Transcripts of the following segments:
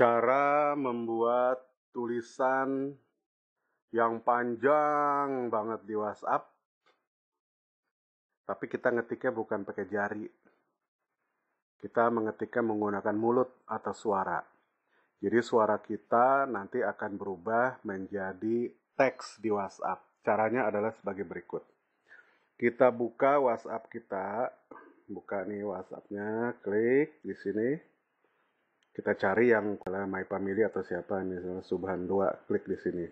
cara membuat tulisan yang panjang banget di WhatsApp, tapi kita ngetiknya bukan pakai jari. Kita mengetiknya menggunakan mulut atau suara. Jadi suara kita nanti akan berubah menjadi teks di WhatsApp. Caranya adalah sebagai berikut. Kita buka WhatsApp kita, buka nih WhatsAppnya, klik di sini kita cari yang my family atau siapa misalnya subhan dua klik di sini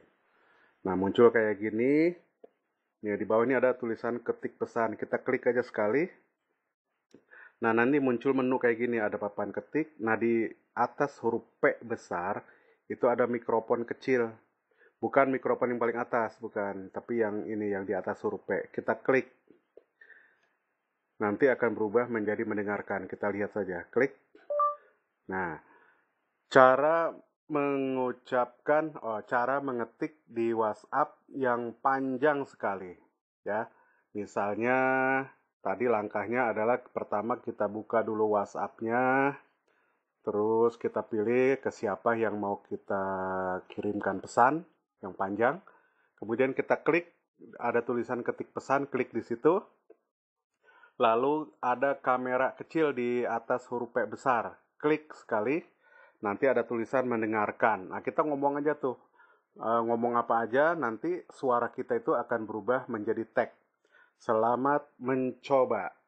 nah muncul kayak gini ya di bawah ini ada tulisan ketik pesan kita klik aja sekali nah nanti muncul menu kayak gini ada papan ketik nah di atas huruf P besar itu ada mikrofon kecil bukan mikrofon yang paling atas bukan tapi yang ini yang di atas huruf P kita klik nanti akan berubah menjadi mendengarkan kita lihat saja klik Nah, cara mengucapkan oh, cara mengetik di WhatsApp yang panjang sekali ya. Misalnya tadi langkahnya adalah pertama kita buka dulu WhatsApp-nya, terus kita pilih ke siapa yang mau kita kirimkan pesan yang panjang. Kemudian kita klik ada tulisan ketik pesan, klik di situ. Lalu ada kamera kecil di atas huruf P besar klik sekali, nanti ada tulisan mendengarkan. Nah, kita ngomong aja tuh. E, ngomong apa aja, nanti suara kita itu akan berubah menjadi tag. Selamat mencoba.